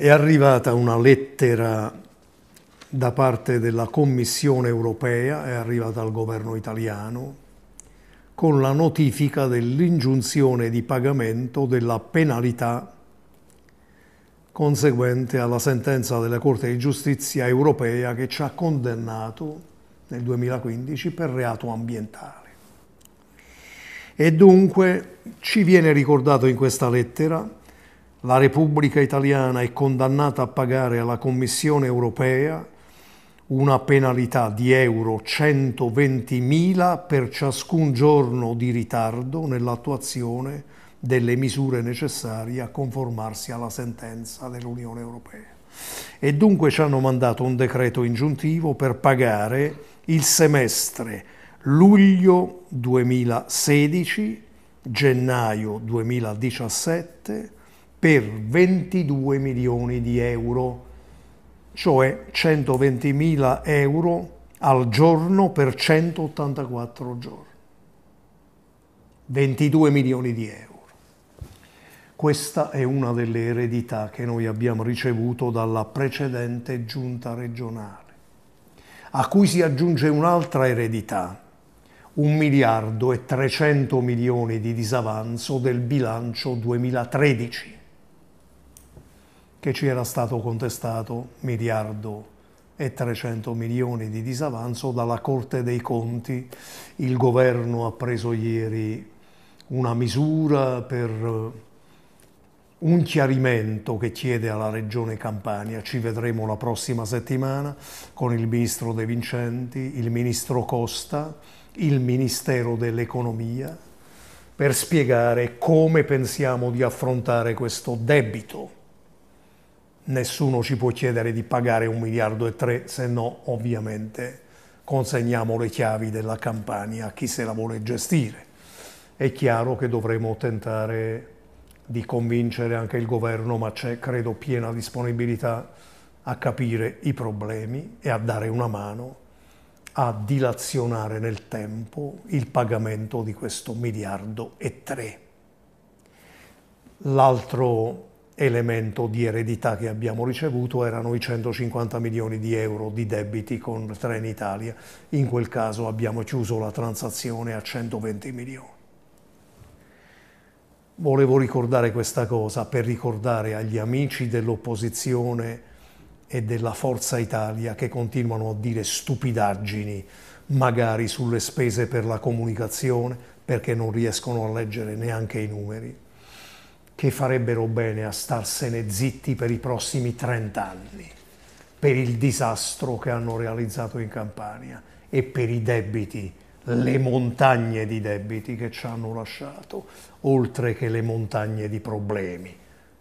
è arrivata una lettera da parte della Commissione europea, è arrivata al governo italiano, con la notifica dell'ingiunzione di pagamento della penalità conseguente alla sentenza della Corte di Giustizia europea che ci ha condannato nel 2015 per reato ambientale. E dunque ci viene ricordato in questa lettera la Repubblica italiana è condannata a pagare alla Commissione europea una penalità di euro 120.000 per ciascun giorno di ritardo nell'attuazione delle misure necessarie a conformarsi alla sentenza dell'Unione Europea. E dunque ci hanno mandato un decreto ingiuntivo per pagare il semestre luglio 2016, gennaio 2017, per 22 milioni di euro, cioè 120 mila euro al giorno per 184 giorni. 22 milioni di euro. Questa è una delle eredità che noi abbiamo ricevuto dalla precedente giunta regionale, a cui si aggiunge un'altra eredità, 1 miliardo e 300 milioni di disavanzo del bilancio 2013 che ci era stato contestato miliardo e 300 milioni di disavanzo dalla Corte dei Conti. Il governo ha preso ieri una misura per eh, un chiarimento che chiede alla Regione Campania. Ci vedremo la prossima settimana con il Ministro De Vincenti, il Ministro Costa, il Ministero dell'Economia per spiegare come pensiamo di affrontare questo debito nessuno ci può chiedere di pagare un miliardo e tre, se no ovviamente consegniamo le chiavi della campagna a chi se la vuole gestire. È chiaro che dovremo tentare di convincere anche il governo, ma c'è credo piena disponibilità a capire i problemi e a dare una mano a dilazionare nel tempo il pagamento di questo miliardo e tre. L'altro elemento di eredità che abbiamo ricevuto erano i 150 milioni di euro di debiti con Trenitalia. In quel caso abbiamo chiuso la transazione a 120 milioni. Volevo ricordare questa cosa per ricordare agli amici dell'opposizione e della Forza Italia che continuano a dire stupidaggini magari sulle spese per la comunicazione perché non riescono a leggere neanche i numeri che farebbero bene a starsene zitti per i prossimi 30 anni, per il disastro che hanno realizzato in Campania e per i debiti, le montagne di debiti che ci hanno lasciato, oltre che le montagne di problemi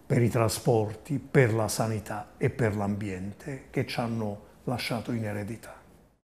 per i trasporti, per la sanità e per l'ambiente che ci hanno lasciato in eredità.